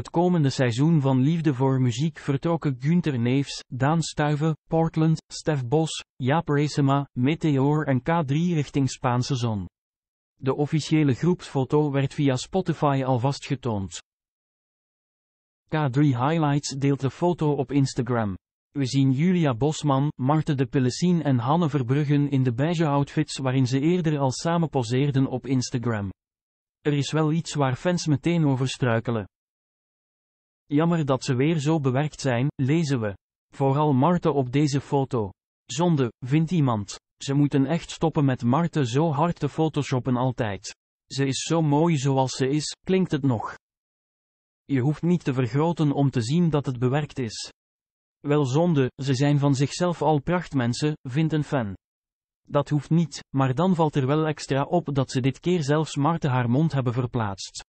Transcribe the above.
het komende seizoen van Liefde voor Muziek vertrokken Günter Neefs, Daan Stuiven, Portland, Stef Bos, Jaap Resema, Meteor en K3 richting Spaanse zon. De officiële groepsfoto werd via Spotify alvast getoond. K3 Highlights deelt de foto op Instagram. We zien Julia Bosman, Marte de Pelessien en Hanne Verbruggen in de beige outfits waarin ze eerder al samen poseerden op Instagram. Er is wel iets waar fans meteen over struikelen. Jammer dat ze weer zo bewerkt zijn, lezen we. Vooral Marte op deze foto. Zonde, vindt iemand. Ze moeten echt stoppen met Marte zo hard te photoshoppen altijd. Ze is zo mooi zoals ze is, klinkt het nog. Je hoeft niet te vergroten om te zien dat het bewerkt is. Wel zonde, ze zijn van zichzelf al prachtmensen, vindt een fan. Dat hoeft niet, maar dan valt er wel extra op dat ze dit keer zelfs Marte haar mond hebben verplaatst.